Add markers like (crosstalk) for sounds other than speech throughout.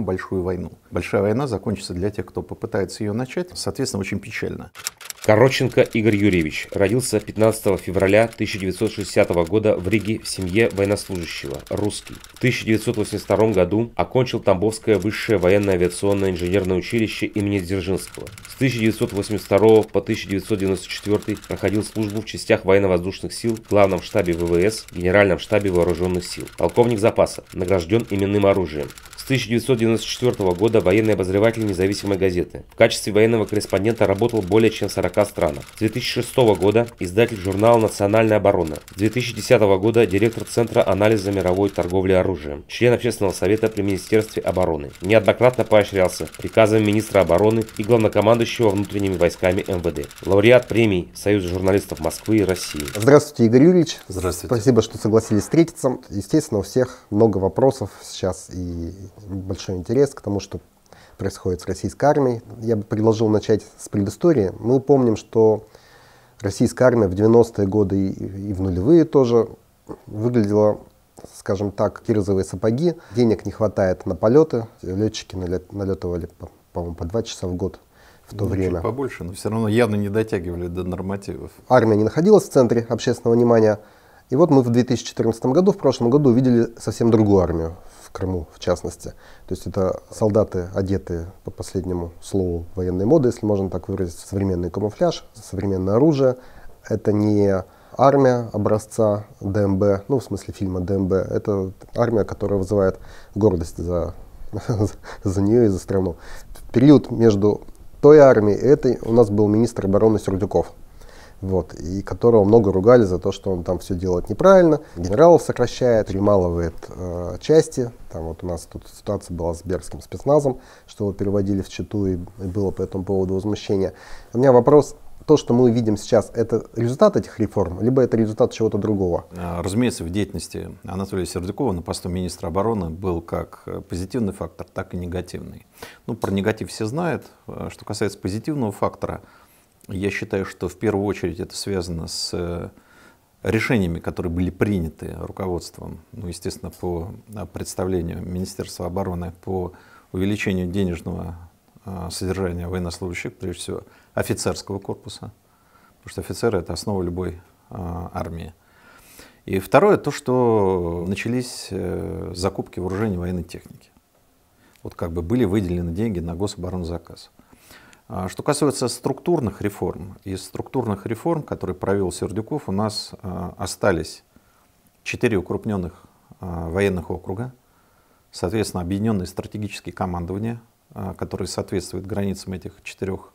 ведем большую войну. Большая война закончится для тех, кто попытается ее начать, соответственно, очень печально. Короченко Игорь Юрьевич родился 15 февраля 1960 года в Риге в семье военнослужащего, русский. В 1982 году окончил Тамбовское высшее военно-авиационное инженерное училище имени Дзержинского. С 1982 по 1994 проходил службу в частях военно-воздушных сил, главном штабе ВВС, генеральном штабе вооруженных сил. Полковник запаса, награжден именным оружием. 1994 года военный обозреватель независимой газеты. В качестве военного корреспондента работал более чем в 40 странах. С 2006 года издатель журнала «Национальная оборона». С 2010 года директор Центра анализа мировой торговли оружием, член Общественного совета при Министерстве обороны. Неоднократно поощрялся приказами министра обороны и главнокомандующего внутренними войсками МВД. Лауреат премий Союза журналистов Москвы и России. Здравствуйте, Игорь Юрьевич. Здравствуйте. Спасибо, что согласились встретиться. Естественно, у всех много вопросов сейчас и большой интерес к тому, что происходит с российской армией. Я бы предложил начать с предыстории. Мы помним, что российская армия в 90-е годы и, и в нулевые тоже выглядела, скажем так, кирзовые сапоги. Денег не хватает на полеты. Летчики налет налетывали, по-моему, по два часа в год в то ну, время. Чуть побольше, но все равно явно не дотягивали до нормативов. Армия не находилась в центре общественного внимания. И вот мы в 2014 году, в прошлом году, увидели совсем другую армию. Крыму в частности. То есть это солдаты, одетые по последнему слову военной моды, если можно так выразить, современный камуфляж, современное оружие. Это не армия образца ДМБ, ну в смысле фильма ДМБ, это армия, которая вызывает гордость за, (laughs) за нее и за страну. В период между той армией и этой у нас был министр обороны Сердюков вот, и которого много ругали за то, что он там все делает неправильно, генералов сокращает, перемалывает э, части. Там вот у нас тут ситуация была с берским спецназом, что его переводили в Читу, и, и было по этому поводу возмущение. У меня вопрос, то, что мы видим сейчас, это результат этих реформ, либо это результат чего-то другого? А, разумеется, в деятельности Анатолия Сердюкова на посту министра обороны был как э, позитивный фактор, так и негативный. Ну, про негатив все знают. Э, что касается позитивного фактора – я считаю, что в первую очередь это связано с э, решениями, которые были приняты руководством, ну, естественно, по э, представлению Министерства обороны по увеличению денежного э, содержания военнослужащих, прежде всего офицерского корпуса, потому что офицеры — это основа любой армии. И второе — то, что начались закупки вооружений военной техники. Вот как бы были выделены деньги на гособоронзаказ. А, что касается структурных реформ, из структурных реформ, которые провел Сердюков, у нас а, остались четыре укрупненных а, военных округа, соответственно, объединенные стратегические командования, которые соответствуют границам этих четырех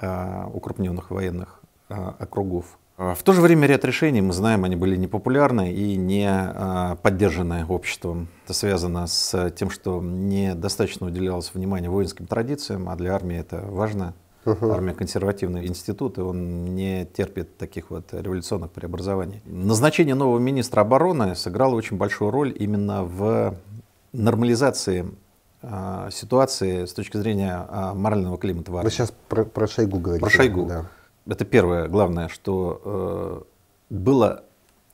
укрупненных военных округов. А, в то же время ряд решений, мы знаем, они были непопулярны и не а, поддержаны обществом. Это связано с тем, что недостаточно уделялось внимания воинским традициям, а для армии это важно. Угу. Армия консервативный институт, и он не терпит таких вот революционных преобразований. Назначение нового министра обороны сыграло очень большую роль именно в нормализации а, ситуации с точки зрения морального климата в армии. Вы сейчас про, про Шойгу говорите. Про Шойгу. Да это первое главное, что э, было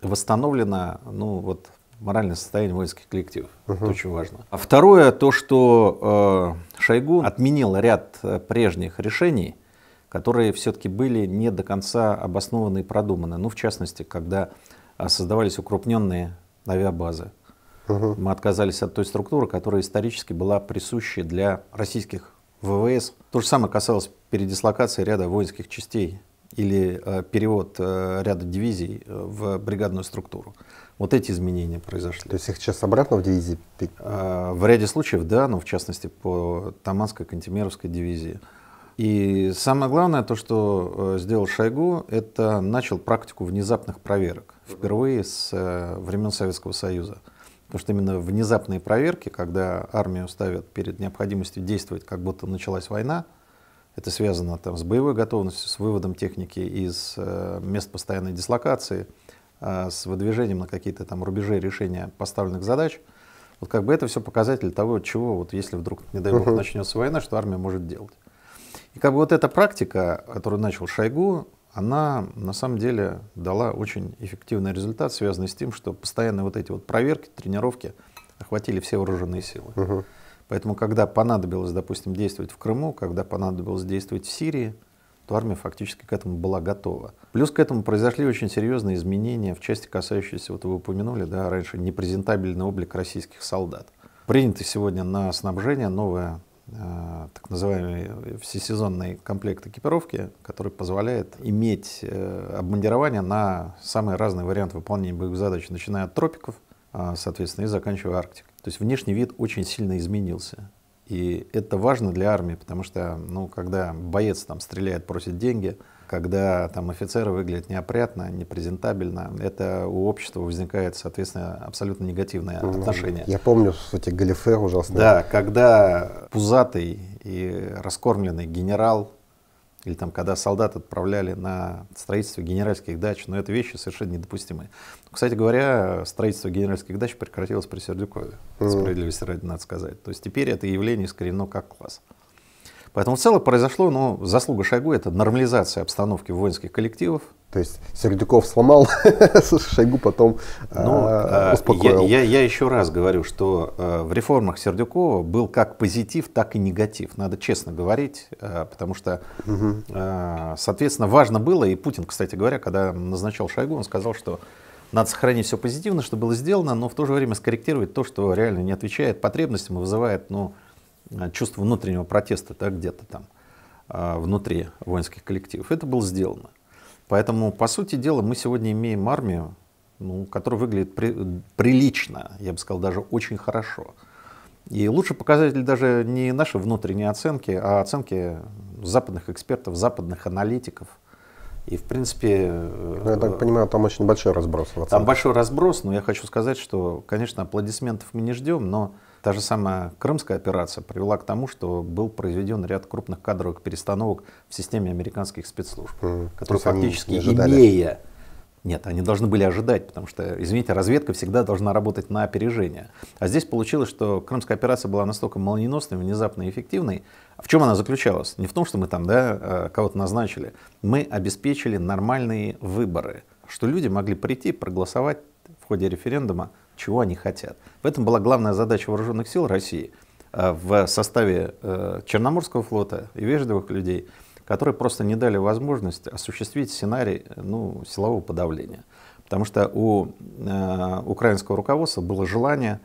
восстановлено ну, вот, моральное состояние воинских коллективов. Угу. Это очень важно. А второе, то, что э, Шойгу отменил ряд э, прежних решений, которые все-таки были не до конца обоснованы и продуманы. Ну, в частности, когда э, создавались укрупненные авиабазы. Угу. Мы отказались от той структуры, которая исторически была присуща для российских ВВС. То же самое касалось передислокации ряда воинских частей или э, перевод э, ряда дивизий э, в бригадную структуру. Вот эти изменения произошли. То есть их сейчас обратно в дивизии? Э, в ряде случаев, да, но в частности по Таманской, Кантемировской дивизии. И самое главное, то, что э, сделал Шойгу, это начал практику внезапных проверок. Впервые с э, времен Советского Союза. Потому что именно внезапные проверки, когда армию ставят перед необходимостью действовать, как будто началась война, это связано там, с боевой готовностью, с выводом техники из э, мест постоянной дислокации, э, с выдвижением на какие-то там рубежи решения поставленных задач. Вот как бы это все показатель того, чего, вот если вдруг, не дай бог, начнется война, что армия может делать. И как бы вот эта практика, которую начал Шойгу, она на самом деле дала очень эффективный результат, связанный с тем, что постоянные вот эти вот проверки, тренировки охватили все вооруженные силы. Угу. Поэтому, когда понадобилось, допустим, действовать в Крыму, когда понадобилось действовать в Сирии, то армия фактически к этому была готова. Плюс к этому произошли очень серьезные изменения в части, касающейся вот вы упомянули, да, раньше непрезентабельный облик российских солдат. Принято сегодня на снабжение новое Э, так называемый всесезонный комплект экипировки, который позволяет иметь э, обмундирование на самые разные варианты выполнения боевых задач, начиная от тропиков, э, соответственно, и заканчивая Арктикой. То есть внешний вид очень сильно изменился. И это важно для армии, потому что, ну, когда боец там стреляет, просит деньги, когда там офицеры выглядят неопрятно, непрезентабельно, это у общества возникает, соответственно, абсолютно негативное ну, отношение. Я помню, эти Галифе ужасно. Да, когда пузатый и раскормленный генерал или там, когда солдат отправляли на строительство генеральских дач, но ну, это вещи совершенно недопустимые. Кстати говоря, строительство генеральских дач прекратилось при Сердюкове, mm-hmm. справедливости ради надо сказать. То есть теперь это явление искоренено как класс. Поэтому в целом произошло, ну, заслуга Шойгу это нормализация обстановки воинских коллективов. То есть Сердюков сломал, (laughs) Шойгу потом а, ну, а, успокоил. Я, я, я еще раз говорю, что а, в реформах Сердюкова был как позитив, так и негатив. Надо честно говорить, потому что, угу. соответственно, важно было, и Путин, кстати говоря, когда назначал Шойгу, он сказал, что надо сохранить все позитивно, что было сделано, но в то же время скорректировать то, что реально не отвечает потребностям и вызывает, ну, Э, чувство внутреннего протеста да, где-то там э, внутри воинских коллективов. Это было сделано. Поэтому, по сути дела, мы сегодня имеем армию, ну, которая выглядит при, прилично, я бы сказал, даже очень хорошо. И лучший показатель даже не наши внутренние оценки, а оценки западных экспертов, западных аналитиков. И, в принципе... Ну, я так э, понимаю, там очень большой разброс. в Там большой разброс, но я хочу сказать, что, конечно, аплодисментов мы не ждем, но Та же самая крымская операция привела к тому, что был произведен ряд крупных кадровых перестановок в системе американских спецслужб, mm, которые фактически не ожидали. имея... Нет, они должны были ожидать, потому что, извините, разведка всегда должна работать на опережение. А здесь получилось, что крымская операция была настолько молниеносной, внезапной и эффективной. А в чем она заключалась? Не в том, что мы там да, э, кого-то назначили. Мы обеспечили нормальные выборы, что люди могли прийти, проголосовать в ходе референдума чего они хотят. В этом была главная задача вооруженных сил России э, в составе э, Черноморского флота и вежливых людей, которые просто не дали возможность осуществить сценарий э, ну, силового подавления. Потому что у э, украинского руководства было желание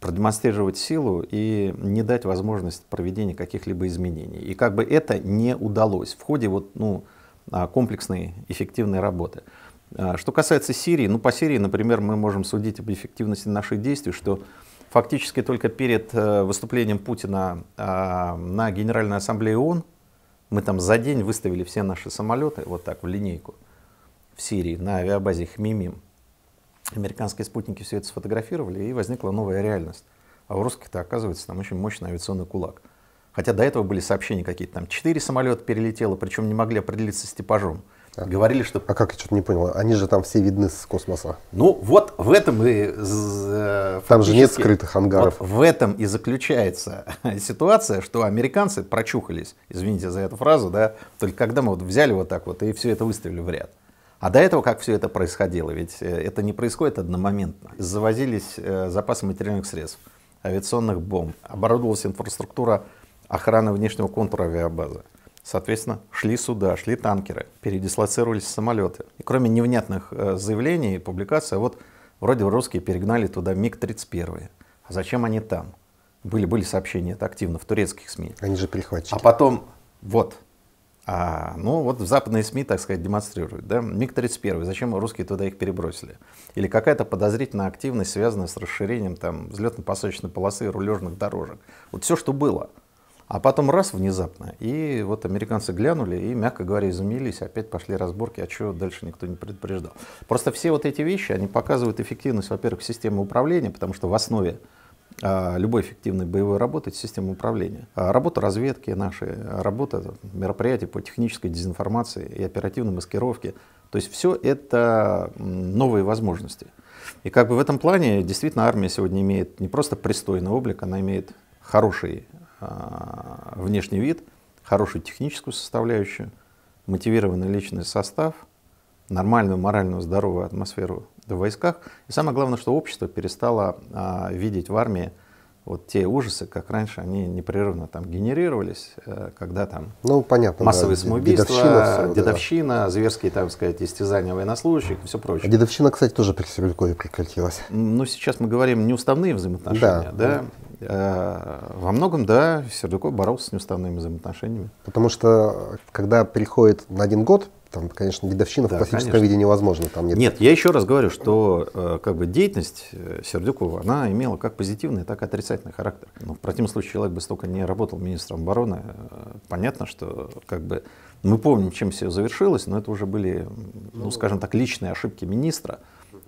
продемонстрировать силу и не дать возможность проведения каких-либо изменений. И как бы это не удалось в ходе вот, ну, а, комплексной эффективной работы. А, что касается Сирии, ну по Сирии, например, мы можем судить об эффективности наших действий, что фактически только перед э, выступлением Путина а, на Генеральной Ассамблее ООН мы там за день выставили все наши самолеты вот так в линейку в Сирии на авиабазе Хмимим. Американские спутники все это сфотографировали и возникла новая реальность. А у русских-то оказывается там очень мощный авиационный кулак. Хотя до этого были сообщения какие-то, там четыре самолета перелетело, причем не могли определиться с типажом. Да. Говорили, что... А как, я что-то не понял, они же там все видны с космоса. Ну, вот в этом и... Э, там же нет скрытых ангаров. Вот в этом и заключается (laughs) ситуация, что американцы прочухались, извините за эту фразу, да, только когда мы вот взяли вот так вот и все это выставили в ряд. А до этого как все это происходило? Ведь э, это не происходит одномоментно. Завозились э, запасы материальных средств, авиационных бомб, оборудовалась инфраструктура охраны внешнего контура авиабазы. Соответственно, шли суда, шли танкеры, передислоцировались самолеты. И кроме невнятных э, заявлений и публикаций, а вот вроде русские перегнали туда МиГ-31. А зачем они там? Были, были сообщения это активно в турецких СМИ. Они же перехватчики. А потом, вот, а, ну вот в западные СМИ, так сказать, демонстрируют. Да? МиГ-31, зачем русские туда их перебросили? Или какая-то подозрительная активность, связанная с расширением там, взлетно-посадочной полосы и рулежных дорожек. Вот все, что было – а потом раз внезапно, и вот американцы глянули и, мягко говоря, изумились, опять пошли разборки, а чего дальше никто не предупреждал. Просто все вот эти вещи, они показывают эффективность, во-первых, системы управления, потому что в основе а, любой эффективной боевой работы — это система управления. А работа разведки нашей, работа мероприятий по технической дезинформации и оперативной маскировке. То есть все это новые возможности. И как бы в этом плане действительно армия сегодня имеет не просто пристойный облик, она имеет хороший а, внешний вид, хорошую техническую составляющую, мотивированный личный состав, нормальную моральную здоровую атмосферу в войсках. И самое главное, что общество перестало а, видеть в армии вот те ужасы, как раньше, они непрерывно там генерировались, э, когда там ну, понятно, массовые да, самоубийства, дедовщина, все, дедовщина да. зверские, так сказать, истязания военнослужащих и все прочее. А дедовщина, кстати, тоже при Сибирькове прекратилась. Ну, сейчас мы говорим неуставные взаимоотношения, да? да? Э, во многом, да, Сердюков боролся с неуставными взаимоотношениями. Потому что, когда приходит на один год там, конечно, дедовщина да, в классическом конечно. виде невозможна. Там нет... нет, я еще раз говорю, что э, как бы деятельность э, Сердюкова, она имела как позитивный, так и отрицательный характер. Но в противном случае человек бы столько не работал министром обороны. Э, понятно, что как бы мы помним, чем все завершилось, но это уже были, ну, скажем так, личные ошибки министра,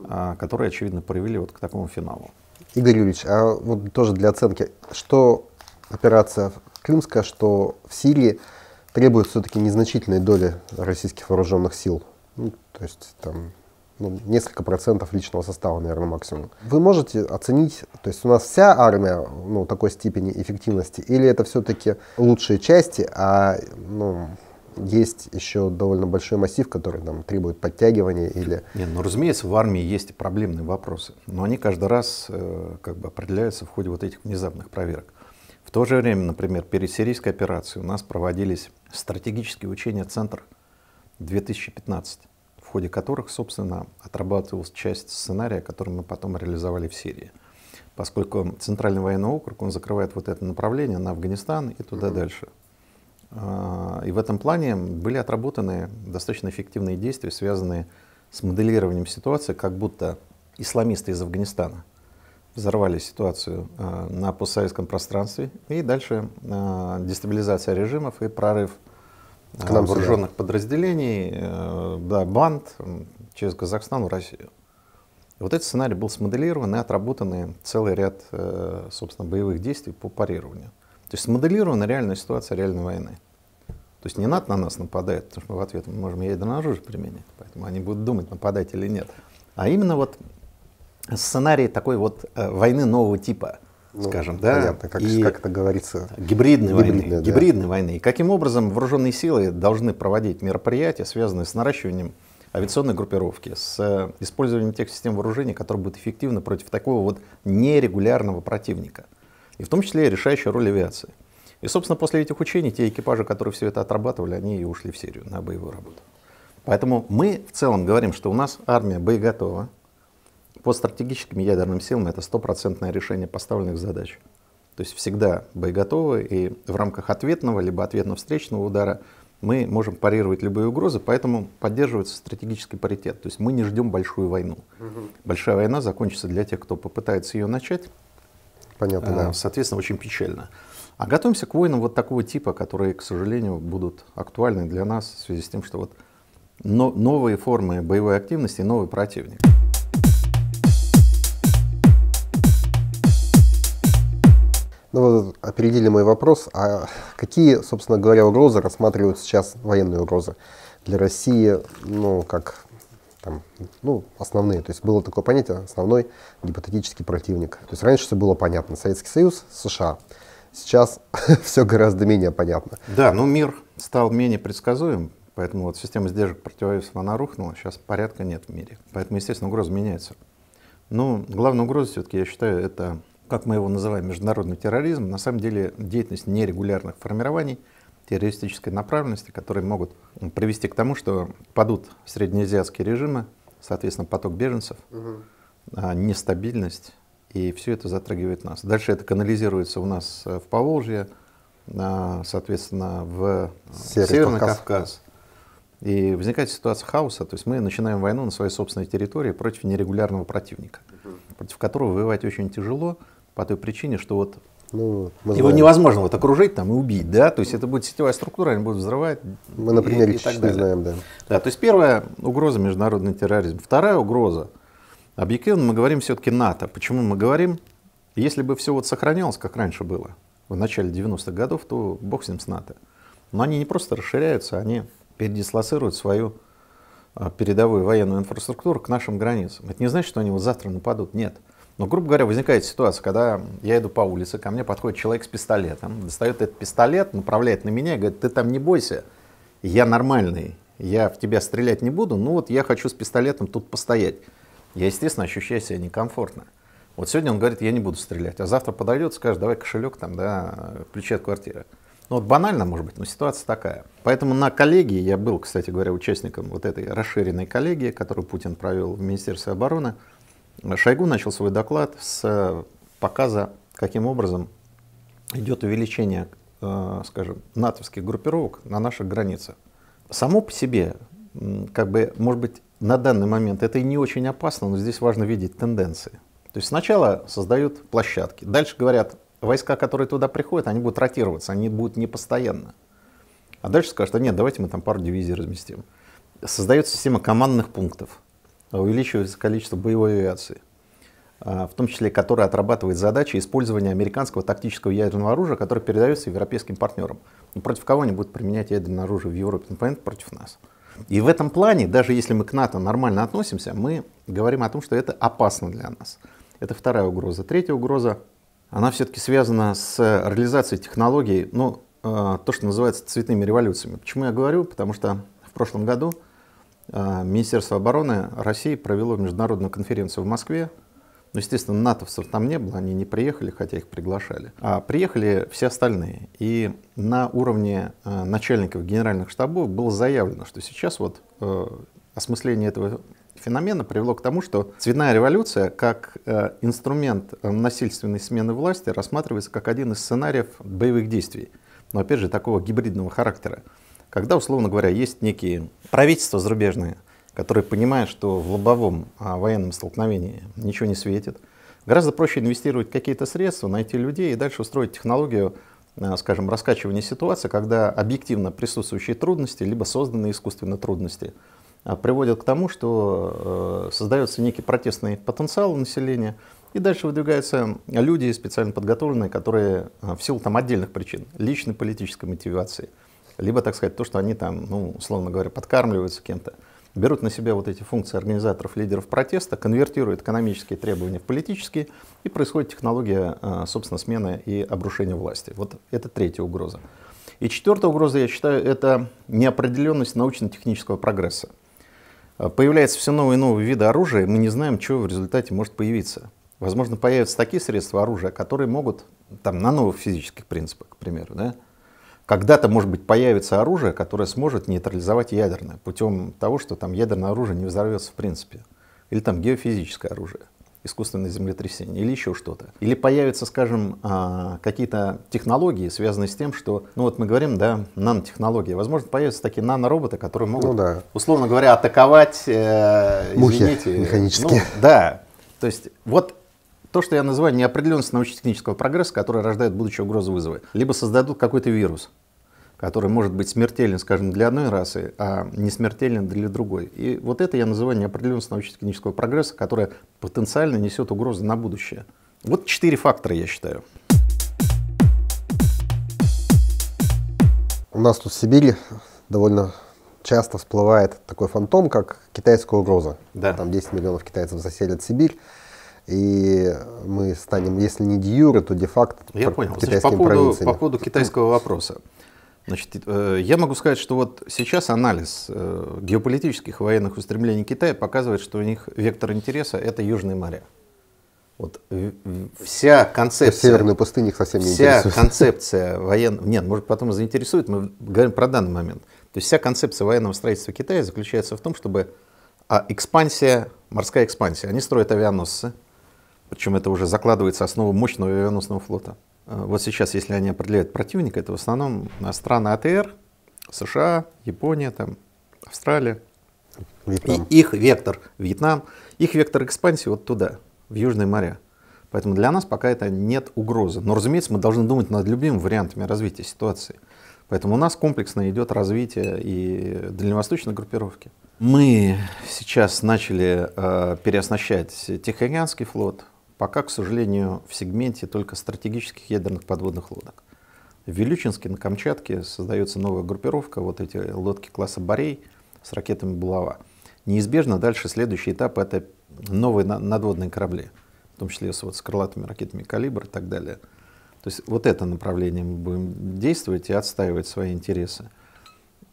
а, которые, очевидно, привели вот к такому финалу. Игорь Юрьевич, а вот тоже для оценки, что операция Крымская, что в Сирии – требует все-таки незначительной доли российских вооруженных сил. Ну, то есть там ну, несколько процентов личного состава, наверное, максимум. Вы можете оценить, то есть у нас вся армия ну, такой степени эффективности, или это все-таки лучшие части, а ну, есть еще довольно большой массив, который там, требует подтягивания или... Нет, ну разумеется, в армии есть проблемные вопросы, но они каждый раз э, как бы определяются в ходе вот этих внезапных проверок. В то же время, например, перед сирийской операцией у нас проводились стратегические учения «Центр-2015», в ходе которых, собственно, отрабатывалась часть сценария, который мы потом реализовали в Сирии. Поскольку Центральный военный округ, он закрывает вот это направление на Афганистан и туда mm-hmm. дальше. А, и в этом плане были отработаны достаточно эффективные действия, связанные с моделированием ситуации, как будто исламисты из Афганистана взорвали ситуацию а, на постсоветском пространстве, и дальше а, дестабилизация режимов и прорыв к нам вооруженных взгляд. подразделений, э, да, банд через Казахстан в Россию. Вот этот сценарий был смоделирован и отработаны целый ряд, э, собственно, боевых действий по парированию. То есть смоделирована реальная ситуация реальной войны. То есть не НАТО на нас нападает, потому что мы в ответ мы можем ядерное оружие применить, поэтому они будут думать, нападать или нет. А именно вот сценарий такой вот э, войны нового типа – ну, скажем, да? Понятно, как, и как это говорится. Гибридной, войны. Да. Гибридной войны. И каким образом вооруженные силы должны проводить мероприятия, связанные с наращиванием авиационной группировки, с э, использованием тех систем вооружения, которые будут эффективны против такого вот нерегулярного противника. И в том числе решающая роль авиации. И, собственно, после этих учений те экипажи, которые все это отрабатывали, они и ушли в серию на боевую работу. Поэтому мы в целом говорим, что у нас армия боеготова, по стратегическим ядерным силам это стопроцентное решение поставленных задач. То есть всегда боеготовы, и в рамках ответного либо ответно-встречного удара мы можем парировать любые угрозы, поэтому поддерживается стратегический паритет. То есть мы не ждем большую войну. Угу. Большая война закончится для тех, кто попытается ее начать. Понятно, а, да. Соответственно, очень печально. А готовимся к войнам вот такого типа, которые, к сожалению, будут актуальны для нас в связи с тем, что вот но новые формы боевой активности новый противник. Ну вот опередили мой вопрос. А какие, собственно говоря, угрозы рассматривают сейчас военные угрозы для России, ну, как там, ну, основные. То есть было такое понятие основной гипотетический противник. То есть раньше все было понятно. Советский Союз, США. Сейчас (laughs) все гораздо менее понятно. Да, ну мир стал менее предсказуем, поэтому вот система сдержек противовесов, она рухнула, сейчас порядка нет в мире. Поэтому, естественно, угроза меняется. Но ну, главная угроза все-таки, я считаю, это как мы его называем, международный терроризм, на самом деле деятельность нерегулярных формирований террористической направленности, которые могут привести к тому, что падут среднеазиатские режимы, соответственно, поток беженцев, угу. нестабильность, и все это затрагивает нас. Дальше это канализируется у нас э, в Поволжье, а, соответственно, в э, Северный, Северный Кавказ. Кавказ. И возникает ситуация хаоса, то есть мы начинаем войну на своей собственной территории против нерегулярного противника, угу. против которого воевать очень тяжело, по той причине, что вот ну, его знаем. невозможно вот окружить там и убить, да, то есть это будет сетевая структура, они будут взрывать. Мы на примере и, и так далее. знаем, да. Да, то есть первая угроза международный терроризм, вторая угроза объективно мы говорим все-таки НАТО. Почему мы говорим? Если бы все вот сохранялось, как раньше было, в начале 90-х годов, то бог с ним с НАТО. Но они не просто расширяются, они передислоцируют свою а, передовую военную инфраструктуру к нашим границам. Это не значит, что они вот завтра нападут, нет. Но, грубо говоря, возникает ситуация, когда я иду по улице, ко мне подходит человек с пистолетом, достает этот пистолет, направляет на меня и говорит, ты там не бойся, я нормальный, я в тебя стрелять не буду, ну вот я хочу с пистолетом тут постоять. Я, естественно, ощущаю себя некомфортно. Вот сегодня он говорит, я не буду стрелять, а завтра подойдет, скажет, давай кошелек там, да, ключи от квартиры. Ну вот банально, может быть, но ситуация такая. Поэтому на коллегии, я был, кстати говоря, участником вот этой расширенной коллегии, которую Путин провел в Министерстве обороны, Шойгу начал свой доклад с э, показа, каким образом идет увеличение, э, скажем, натовских группировок на наших границах. Само по себе, как бы, может быть, на данный момент это и не очень опасно, но здесь важно видеть тенденции. То есть сначала создают площадки, дальше говорят, войска, которые туда приходят, они будут ротироваться, они будут непостоянно. А дальше скажут, что «А нет, давайте мы там пару дивизий разместим. Создается система командных пунктов. Э, увеличивается количество боевой авиации, э, в том числе которая отрабатывает задачи использования американского тактического ядерного оружия, которое передается европейским партнерам. Но ну, против кого они будут применять ядерное оружие в Европе? Ну, понятно, против нас. И в этом плане, даже если мы к НАТО нормально относимся, мы говорим о том, что это опасно для нас. Это вторая угроза. Третья угроза, она все-таки связана с э, реализацией технологий, ну, то, что называется цветными революциями. Почему я говорю? Потому что в прошлом году а, Министерство обороны России провело международную конференцию в Москве. Ну, естественно, натовцев там не было, они не приехали, хотя их приглашали. А приехали все остальные. И на уровне а, начальников генеральных штабов было заявлено, что сейчас вот э, осмысление этого феномена привело к тому, что цветная революция как э, инструмент насильственной смены власти рассматривается как один из сценариев боевых действий. Но опять же такого гибридного характера. Когда, условно говоря, есть некие правительства зарубежные, которые понимают, что в лобовом а, военном столкновении ничего не светит, гораздо проще инвестировать какие-то средства, найти людей и дальше устроить технологию, а, скажем, раскачивания ситуации, когда объективно присутствующие трудности, либо созданные искусственно трудности, а, приводят к тому, что э, создается некий протестный потенциал у населения, и дальше выдвигаются люди специально подготовленные, которые в силу там отдельных причин, личной политической мотивации – либо, так сказать, то, что они там, ну, условно говоря, подкармливаются кем-то, берут на себя вот эти функции организаторов, лидеров протеста, конвертируют экономические требования в политические, и происходит технология, а, собственно, смены и обрушения власти. Вот это третья угроза. И четвертая угроза, я считаю, это неопределенность научно-технического прогресса. А, Появляются все новые и новые виды оружия, и мы не знаем, чего в результате может появиться. Возможно, появятся такие средства оружия, которые могут там, на новых физических принципах, к примеру, да, когда-то, может быть, появится оружие, которое сможет нейтрализовать ядерное путем того, что там ядерное оружие не взорвется в принципе. Или там геофизическое оружие, искусственное землетрясение, или еще что-то. Или появятся, скажем, а, какие-то технологии, связанные с тем, что, ну вот мы говорим, да, нанотехнологии. Возможно, появятся такие нанороботы, которые могут, ну, да. условно говоря, атаковать, э, Мухи механические. Ну, да, то есть вот то, что я называю неопределенность научно-технического прогресса, который рождает будущее угрозы вызова. Либо создадут какой-то вирус, который может быть смертелен, скажем, для одной расы, а не смертелен для другой. И вот это я называю неопределенность научно-технического прогресса, которая потенциально несет угрозы на будущее. Вот четыре фактора, я считаю. У нас тут в Сибири довольно часто всплывает такой фантом, как китайская угроза. Да. Там 10 миллионов китайцев заселят Сибирь и мы станем, если не диюры, то де-факто Я понял. Значит, по, поводу, по поводу китайского вопроса. Значит, э, я могу сказать, что вот сейчас анализ э, геополитических военных устремлений Китая показывает, что у них вектор интереса – это Южные моря. Вот вся концепция... Северной пустыни их совсем не Вся интересует. концепция военного... Нет, может, потом заинтересует, мы говорим про данный момент. То есть вся концепция военного строительства Китая заключается в том, чтобы а, экспансия, морская экспансия, они строят авианосцы, причем это уже закладывается основу мощного авианосного флота. Э, вот сейчас, если они определяют противника, это в основном страны АТР, США, Япония, там, Австралия. И их вектор, Вьетнам, их вектор экспансии вот туда, в Южные моря. Поэтому для нас пока это нет угрозы. Но, разумеется, мы должны думать над любыми вариантами развития ситуации. Поэтому у нас комплексно идет развитие и дальневосточной группировки. Мы сейчас начали э, переоснащать Тихоокеанский флот, пока, к сожалению, в сегменте только стратегических ядерных подводных лодок. В Вилючинске на Камчатке создается новая группировка, вот эти лодки класса «Борей» с ракетами «Булава». Неизбежно дальше следующий этап — это новые надводные корабли, в том числе с, вот, с крылатыми ракетами «Калибр» и так далее. То есть вот это направление мы будем действовать и отстаивать свои интересы.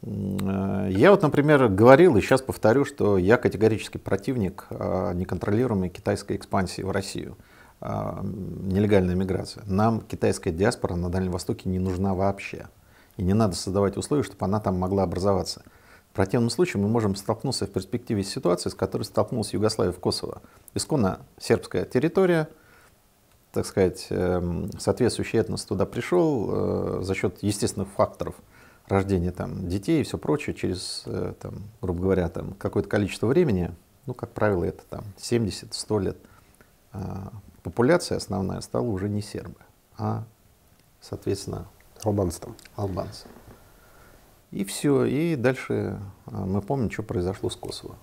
Я вот, например, говорил и сейчас повторю, что я категорически противник а, неконтролируемой китайской экспансии в Россию, а, нелегальной миграции. Нам китайская диаспора на Дальнем Востоке не нужна вообще. И не надо создавать условия, чтобы она там могла образоваться. В противном случае мы можем столкнуться в перспективе с ситуацией, с которой столкнулась Югославия в Kosovo. Исконно сербская территория, так сказать, эм, соответствующий этнос туда пришел э, за счет естественных факторов – рождение там, детей и все прочее через, э, там, грубо говоря, там, какое-то количество времени, ну, как правило, это там 70-100 лет, а, популяция основная стала уже не сербы, а, соответственно, албанцам. албанцы И все, и дальше а, мы помним, что произошло с Косово.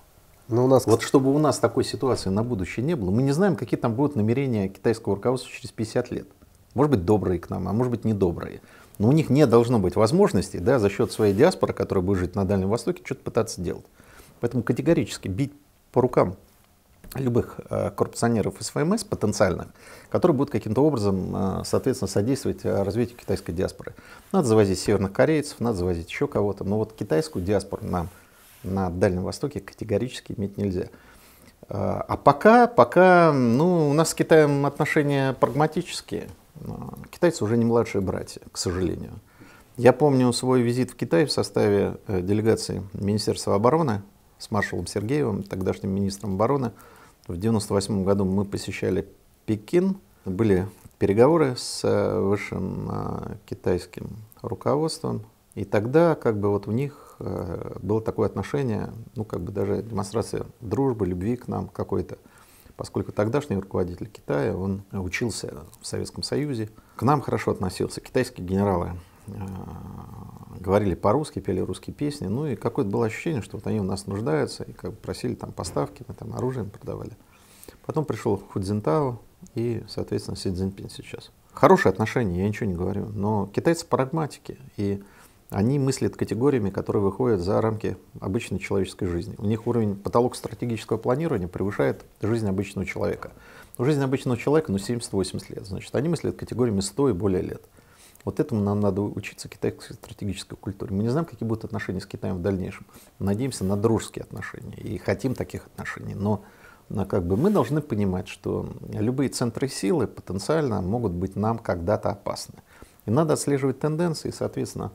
Но ну, у нас, вот чтобы у нас такой ситуации на будущее не было, мы не знаем, какие там будут намерения китайского руководства через 50 лет. Может быть, добрые к нам, а может быть, недобрые но у них не должно быть возможности да, за счет своей диаспоры, которая будет жить на Дальнем Востоке, что-то пытаться делать. Поэтому категорически бить по рукам любых э, коррупционеров из СФМС потенциальных, которые будут каким-то образом, э, соответственно, содействовать э, развитию китайской диаспоры. Надо завозить северных корейцев, надо завозить еще кого-то, но вот китайскую диаспору нам на Дальнем Востоке категорически иметь нельзя. А пока, пока, ну, у нас с Китаем отношения прагматические – а, китайцы уже не младшие братья, к сожалению. Я помню свой визит в Китай в составе э, делегации Министерства обороны с маршалом Сергеевым, тогдашним министром обороны. В 1998 году мы посещали Пекин. Были переговоры с э, высшим э, китайским руководством. И тогда как бы вот у них было такое отношение, ну как бы даже демонстрация дружбы, любви к нам какой-то поскольку тогдашний руководитель Китая, он учился в Советском Союзе, к нам хорошо относился, китайские генералы э, говорили по-русски, пели русские песни, ну и какое-то было ощущение, что вот они у нас нуждаются, и как бы просили там поставки, мы там оружие продавали. Потом пришел Ху Цзинтао и, соответственно, Си Цзиньпин сейчас. Хорошие отношения, я ничего не говорю, но китайцы прагматики, и они мыслят категориями, которые выходят за рамки обычной человеческой жизни. У них уровень потолок стратегического планирования превышает жизнь обычного человека. Но жизнь обычного человека, ну, 70-80 лет. Значит, они мыслят категориями 100 и более лет. Вот этому нам надо учиться китайской стратегической культуре. Мы не знаем, какие будут отношения с Китаем в дальнейшем. Надеемся на дружеские отношения и хотим таких отношений. Но но как бы мы должны понимать, что любые центры силы потенциально могут быть нам когда-то опасны. И надо отслеживать тенденции, соответственно,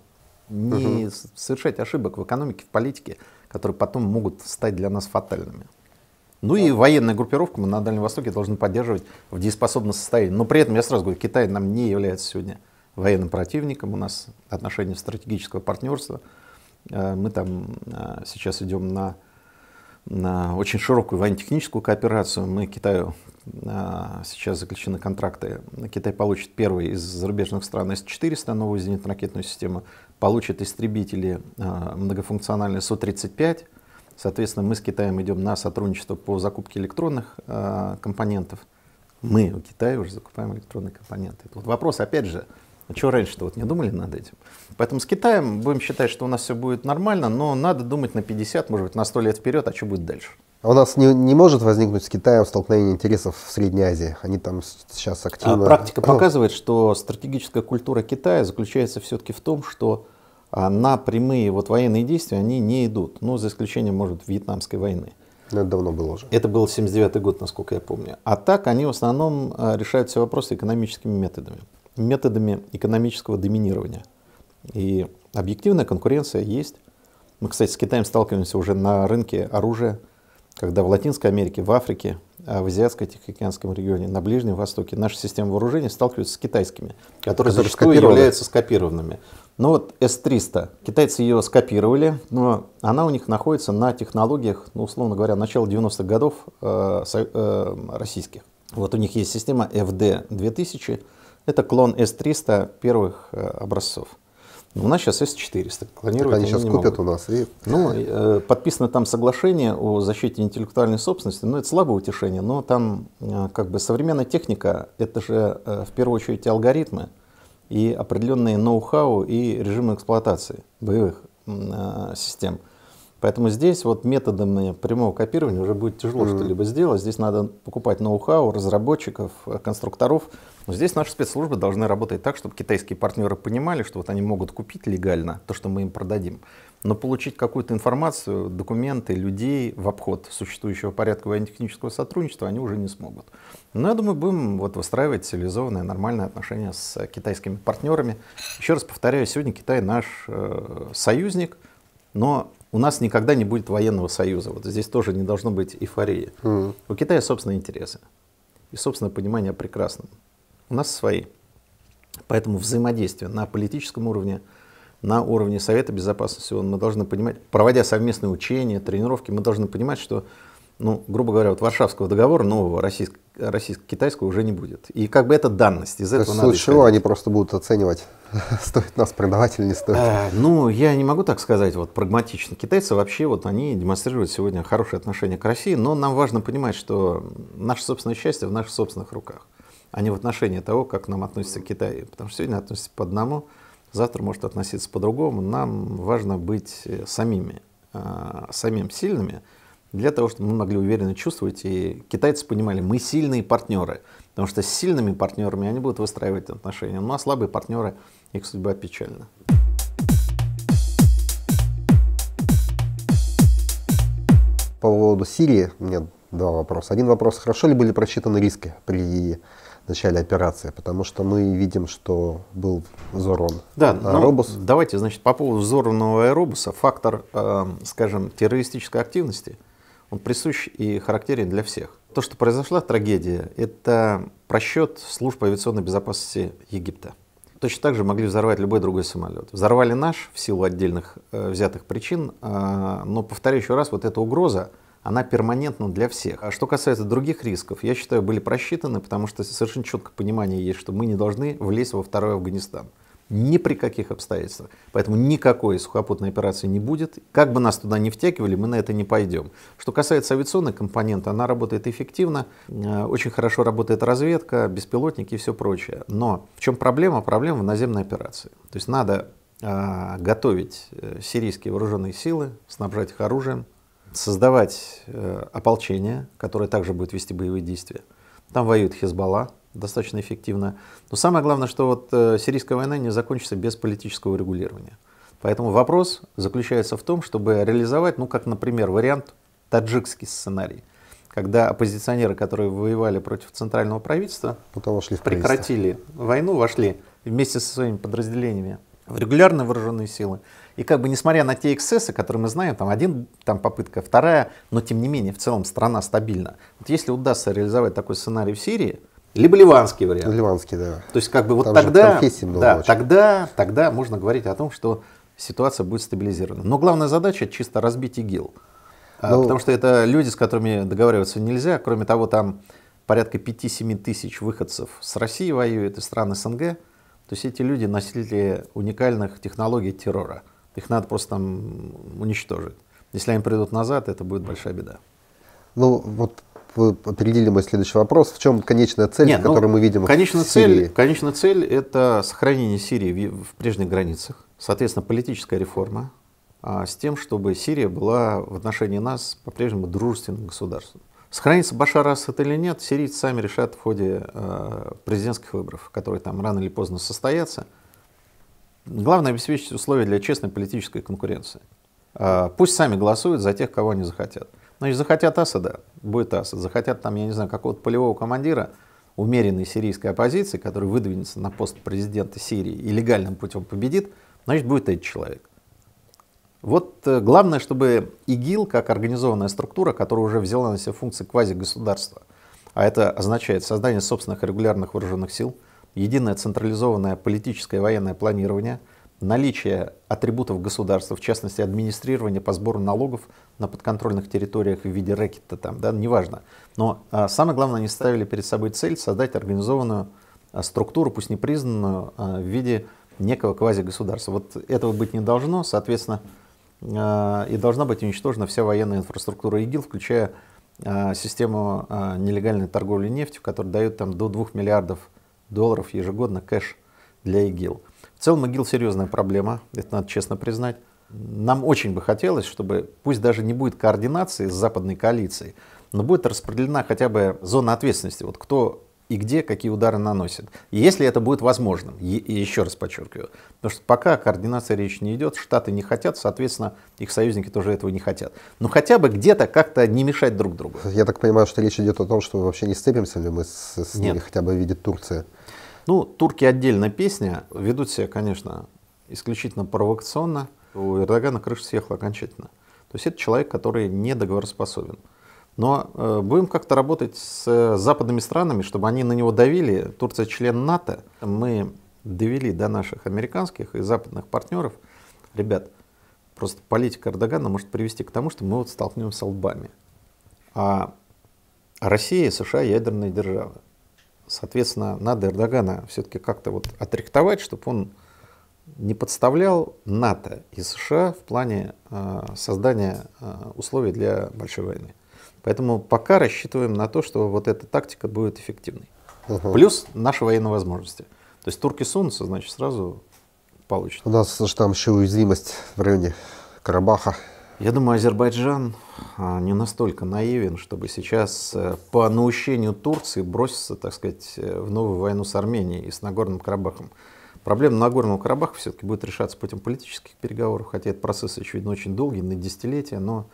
не угу. совершать ошибок в экономике, в политике, которые потом могут стать для нас фатальными. Ну и военная группировка мы на Дальнем Востоке должны поддерживать в дееспособном состоянии. Но при этом, я сразу говорю, Китай нам не является сегодня военным противником, у нас отношения стратегического партнерства. Э, мы там э, сейчас идем на, на очень широкую военно-техническую кооперацию. Мы Китаю э, сейчас заключены контракты. Китай получит первый из зарубежных стран С-400, новую зенитно-ракетную систему получат истребители а, многофункциональные Су-35. Соответственно, мы с Китаем идем на сотрудничество по закупке электронных а, компонентов. Мы у Китая уже закупаем электронные компоненты. вот вопрос, опять же, а чего раньше-то вот не думали над этим? Поэтому с Китаем будем считать, что у нас все будет нормально, но надо думать на 50, может быть, на 100 лет вперед, а что будет дальше. А у нас не, не может возникнуть с Китаем столкновение интересов в Средней Азии? Они там сейчас активно... А практика показывает, что стратегическая культура Китая заключается все-таки в том, что а, на прямые вот военные действия они не идут. Ну, за исключением, может, Вьетнамской войны. Ну, это давно было уже. Это был 79 год, насколько я помню. А так они в основном а, решают все вопросы экономическими методами методами экономического доминирования. И объективная конкуренция есть. Мы, кстати, с Китаем сталкиваемся уже на рынке оружия, когда в Латинской Америке, в Африке, а в Азиатско-Тихоокеанском регионе, на Ближнем Востоке наши системы вооружения сталкиваются с китайскими, которые, которые зачастую являются скопированными. Ну вот С-300, китайцы ее скопировали, но она у них находится на технологиях, ну, условно говоря, начала 90-х годов э, э, российских. Вот у них есть система FD-2000, это клон S300 первых э, образцов. Ну, у нас сейчас S400. Клонировать они сейчас не купят могут. у нас. И... Ну, э, подписано там соглашение о защите интеллектуальной собственности. Ну, это слабое утешение, но там э, как бы современная техника, это же в первую очередь алгоритмы и определенные ноу-хау и режимы эксплуатации боевых систем. Поэтому здесь вот методами прямого копирования уже будет тяжело mm-hmm. что-либо сделать. Здесь надо покупать ноу-хау разработчиков, э, конструкторов. Но здесь наши спецслужбы должны работать так, чтобы китайские партнеры понимали, что вот они могут купить легально то, что мы им продадим, но получить какую-то информацию, документы, людей в обход существующего порядка военно-технического сотрудничества они уже не смогут. Но я думаю, будем вот выстраивать цивилизованные нормальные отношения с китайскими партнерами. Еще раз повторяю, сегодня Китай наш э, союзник, но у нас никогда не будет военного союза. Вот здесь тоже не должно быть эйфории. Mm. У Китая собственные интересы и собственное понимание о прекрасном. У нас свои. Поэтому взаимодействие на политическом уровне, на уровне Совета Безопасности мы должны понимать, проводя совместные учения, тренировки, мы должны понимать, что ну, грубо говоря, вот Варшавского договора нового российско- китайского уже не будет. И как бы это данность. Из этого надо чего они просто будут оценивать, (laughs) стоит нас предавать или не стоит? А, ну, я не могу так сказать вот прагматично. Китайцы вообще, вот они демонстрируют сегодня хорошее отношение к России, но нам важно понимать, что наше собственное счастье в наших собственных руках, а не в отношении того, как к нам относится Китай. Потому что сегодня относится по одному, завтра может относиться по-другому. Нам важно быть э, самими, а, самим сильными – для того, чтобы мы могли уверенно чувствовать, и китайцы понимали, мы сильные партнеры, потому что с сильными партнерами они будут выстраивать отношения, ну а слабые партнеры, их судьба печальна. По поводу Сирии у меня два вопроса. Один вопрос, хорошо ли были просчитаны риски при начале операции, потому что мы видим, что был взорван да, аэробус. Ну, давайте, значит, по поводу взорванного аэробуса, фактор, э, скажем, террористической активности – он присущ и характерен для всех. То, что произошла трагедия, это просчет служб авиационной безопасности Египта. Точно так же могли взорвать любой другой самолет. Взорвали наш в силу отдельных э, взятых причин, э, но, повторяю еще раз, вот эта угроза, она перманентна для всех. А что касается других рисков, я считаю, были просчитаны, потому что совершенно четкое понимание есть, что мы не должны влезть во второй Афганистан. Ни при каких обстоятельствах. Поэтому никакой сухопутной операции не будет. Как бы нас туда не втягивали, мы на это не пойдем. Что касается авиационной компоненты, она работает эффективно. Э, очень хорошо работает разведка, беспилотники и все прочее. Но в чем проблема? Проблема в наземной операции. То есть надо э, готовить э, сирийские вооруженные силы, снабжать их оружием, создавать ополчение, которое также будет вести боевые действия. Там воюет Хизбалла, достаточно эффективно. Но самое главное, что вот э, сирийская война не закончится без политического регулирования. Поэтому вопрос заключается в том, чтобы реализовать, ну как, например, вариант таджикский сценарий, когда оппозиционеры, которые воевали против центрального правительства, Потом ну, вошли в прекратили войну, вошли вместе со своими подразделениями в регулярные вооруженные силы. И как бы несмотря на те эксцессы, которые мы знаем, там один там попытка, вторая, но тем не менее в целом страна стабильна. Вот если удастся реализовать такой сценарий в Сирии, либо ливанский вариант. Ливанский, да. То есть как бы вот Там тогда, да, очень. тогда, тогда можно говорить о том, что ситуация будет стабилизирована. Но главная задача чисто разбить ИГИЛ. А, ну, потому что это люди, с которыми договариваться нельзя. Кроме того, там порядка 5-7 тысяч выходцев с России воюют и стран СНГ. То есть эти люди носители уникальных технологий террора. Их надо просто там уничтожить. Если они придут назад, это будет большая беда. Ну, вот вы определили мой следующий вопрос. В чем конечная цель, Нет, которую ну, мы видим конечная в Сирии? конечная цель – это сохранение Сирии в, в прежних границах. Соответственно, политическая реформа а, с тем, чтобы Сирия была в отношении нас по-прежнему дружественным государством. Сохранится Башар Асад или нет, сирийцы сами решат в ходе э, президентских выборов, которые там рано или поздно состоятся. Главное обеспечить условия для честной политической конкуренции. Э, пусть сами голосуют за тех, кого они захотят. Значит, ну, захотят Асада, будет Асад. Захотят там, я не знаю, какого-то полевого командира умеренной сирийской оппозиции, который выдвинется на пост президента Сирии и легальным путем победит, значит, будет этот человек. Вот э, главное, чтобы ИГИЛ, как организованная структура, которая уже взяла на себя функции квази государства а это означает создание собственных регулярных вооруженных сил, единое централизованное политическое и военное планирование – наличие атрибутов государства, в частности администрирование по сбору налогов на подконтрольных территориях в виде рэкета, там, да, неважно. Но а, самое главное, они ставили перед собой цель создать организованную а, структуру, пусть не признанную, а, в виде некого квази-государства. Вот этого быть не должно, соответственно, а, и должна быть уничтожена вся военная инфраструктура ИГИЛ, включая а, систему а, нелегальной торговли нефтью, которая дает там до 2 миллиардов долларов ежегодно кэш для ИГИЛ. В целом могил серьезная проблема, это надо честно признать. Нам очень бы хотелось, чтобы пусть даже не будет координации с западной коалицией, но будет распределена хотя бы зона ответственности, вот кто и где какие удары наносит. Если это будет возможным, и, и еще раз подчеркиваю, потому что пока координация речи не идет, Штаты не хотят, соответственно, их союзники тоже этого не хотят. Но хотя бы где-то как-то не мешать друг другу. Я так понимаю, что речь идет о том, что мы вообще не сцепимся ли мы с, с ними хотя бы в виде Турции. Ну, турки отдельно песня. Ведут себя, конечно, исключительно провокационно. У Эрдогана крыша съехала окончательно. То есть это человек, который не договороспособен. Но э, будем как-то работать с э, западными странами, чтобы они на него давили. Турция член НАТО. Мы довели до наших американских и западных партнеров. Ребят, просто политика Эрдогана может привести к тому, что мы вот столкнемся лбами. А Россия и США ядерные державы. Соответственно, надо Эрдогана все-таки как-то вот отректовать, чтобы он не подставлял НАТО и США в плане э, создания э, условий для большой войны. Поэтому пока рассчитываем на то, что вот эта тактика будет эффективной. Угу. Плюс наши военные возможности. То есть турки сунутся, значит, сразу получат. У нас же там еще уязвимость в районе Карабаха. Я думаю, Азербайджан а, не настолько наивен, чтобы сейчас э, по наущению Турции броситься, так сказать, э, в новую войну с Арменией и с Нагорным Карабахом. Проблема Нагорного Карабаха все-таки будет решаться путем политических переговоров, хотя этот процесс, очевидно, очень долгий, на десятилетия, но,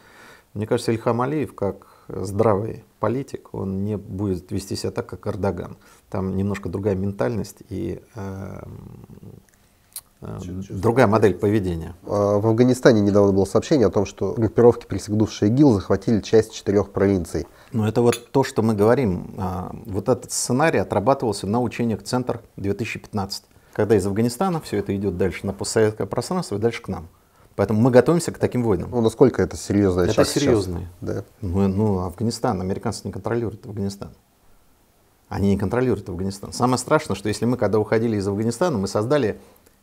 мне кажется, Ильхам Алиев, как здравый политик, он не будет вести себя так, как Эрдоган. Там немножко другая ментальность и эм, Эм, другая модель поведения. А, в Афганистане недавно было сообщение о том, что группировки, присягнувшие ИГИЛ, захватили часть четырех провинций. Ну это вот то, что мы говорим. А, вот этот сценарий отрабатывался на учениях «Центр 2015», когда из Афганистана все это идет дальше на постсоветское пространство и дальше к нам. Поэтому мы готовимся к таким войнам. Ну, насколько это серьезная это часть? Это серьезная. Да. Мы, ну, э, ну, Афганистан, американцы не контролируют Афганистан. Они не контролируют Афганистан. Самое страшное, что если мы, когда уходили из Афганистана, мы создали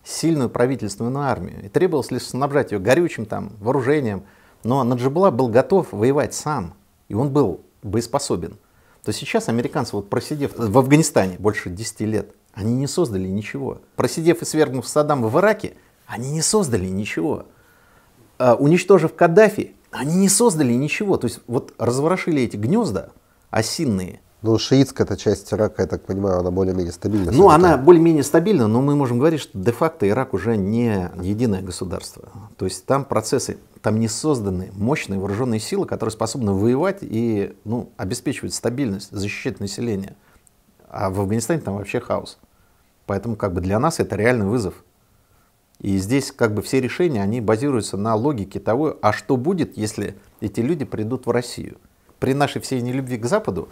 сильную правительственную армию. И требовалось лишь снабжать ее горючим, там, вооружением. Но Наджибла был готов воевать сам, и он был боеспособен. То сейчас американцы, вот просидев в Афганистане больше 10 лет, они не создали ничего. Просидев и свергнув Саддама в Ираке, они не создали ничего. А, уничтожив Каддафи, они не создали ничего. То есть вот разворошили эти гнезда осинные – ну, шиитская эта часть Ирака, я так понимаю, она более-менее стабильна. Ну, она более-менее стабильна, но мы можем говорить, что де-факто Ирак уже не единое государство. То есть там процессы, там не созданы мощные вооруженные силы, которые способны воевать и ну, обеспечивать стабильность, защищать население. А в Афганистане там вообще хаос. Поэтому как бы для нас это реальный вызов. И здесь как бы все решения, они базируются на логике того, а что будет, если эти люди придут в Россию. При нашей всей нелюбви к Западу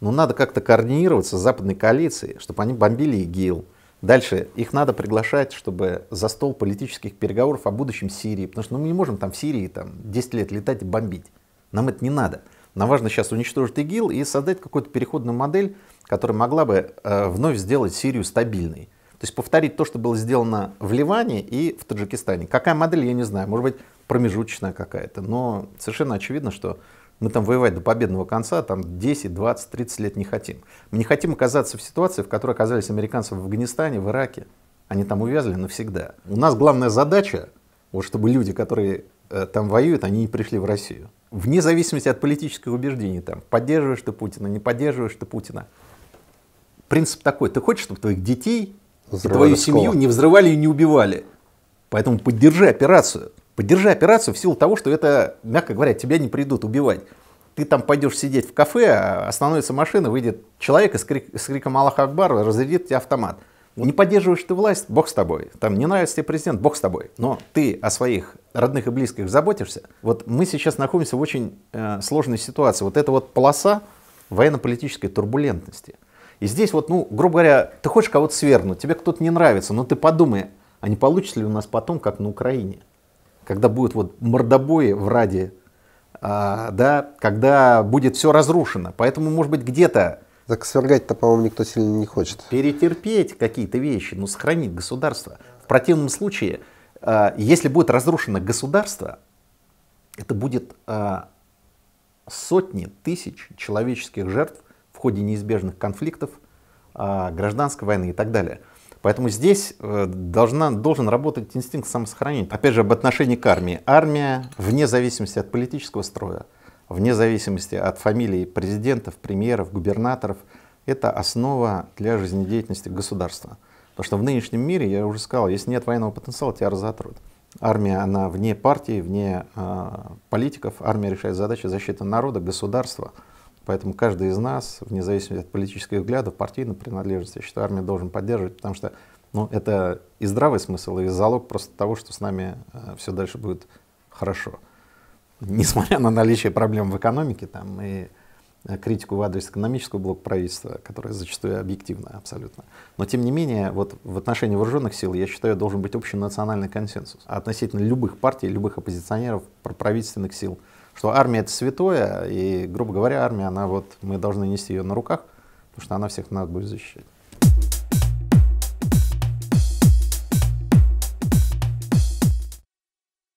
но ну, надо как-то координироваться с западной коалицией, чтобы они бомбили ИГИЛ. Дальше их надо приглашать, чтобы за стол политических переговоров о будущем Сирии, потому что ну, мы не можем там в Сирии там, 10 лет летать и бомбить. Нам это не надо. Нам важно сейчас уничтожить ИГИЛ и создать какую-то переходную модель, которая могла бы э, вновь сделать Сирию стабильной. То есть повторить то, что было сделано в Ливане и в Таджикистане. Какая модель, я не знаю. Может быть, промежуточная какая-то. Но совершенно очевидно, что мы там воевать до победного конца, там 10, 20, 30 лет не хотим. Мы не хотим оказаться в ситуации, в которой оказались американцы в Афганистане, в Ираке. Они там увязли навсегда. У нас главная задача, вот чтобы люди, которые э, там воюют, они не пришли в Россию. Вне зависимости от политических убеждений, там, поддерживаешь ты Путина, не поддерживаешь ты Путина. Принцип такой, ты хочешь, чтобы твоих детей и твою семью не взрывали и не убивали. Поэтому поддержи операцию. Поддержи операцию в силу того, что это, мягко говоря, тебя не придут убивать. Ты там пойдешь сидеть в кафе, а остановится машина, выйдет человек и с, крик, с криком Аллах Акбар разрядит тебе автомат. Ну, не поддерживаешь ты власть, бог с тобой. Там не нравится тебе президент, бог с тобой. Но ты о своих родных и близких заботишься. Вот мы сейчас находимся в очень э, сложной ситуации. Вот это вот полоса военно-политической турбулентности. И здесь вот, ну, грубо говоря, ты хочешь кого-то свергнуть, тебе кто-то не нравится, но ты подумай, а не получится ли у нас потом, как на Украине? когда будут вот мордобои в Раде, а, да, когда будет все разрушено. Поэтому, может быть, где-то... Так свергать-то, по-моему, никто сильно не хочет. Перетерпеть какие-то вещи, но ну, сохранить государство. В противном случае, а, если будет разрушено государство, это будет а, сотни тысяч человеческих жертв в ходе неизбежных конфликтов, гражданской войны и так далее. Поэтому здесь э, должна, должен работать инстинкт самосохранения. Опять же, об отношении к армии. Армия, вне зависимости от политического строя, вне зависимости от фамилий президентов, премьеров, губернаторов, это основа для жизнедеятельности государства. Потому что в нынешнем мире, я уже сказал, если нет военного потенциала, тебя разотрут. Армия, она вне партии, вне э, политиков. Армия решает задачи защиты народа, государства. Поэтому каждый из нас, вне зависимости от политических взглядов, партийной принадлежности, я считаю, армию должен поддерживать, потому что ну, это и здравый смысл, и залог просто того, что с нами э, все дальше будет хорошо. Несмотря на наличие проблем в экономике там, и э, критику в адрес экономического блока правительства, которая зачастую объективна абсолютно. Но тем не менее, вот в отношении вооруженных сил, я считаю, должен быть общий национальный консенсус относительно любых партий, любых оппозиционеров, правительственных сил – что армия это святое, и, грубо говоря, армия, она вот, мы должны нести ее на руках, потому что она всех нас будет защищать.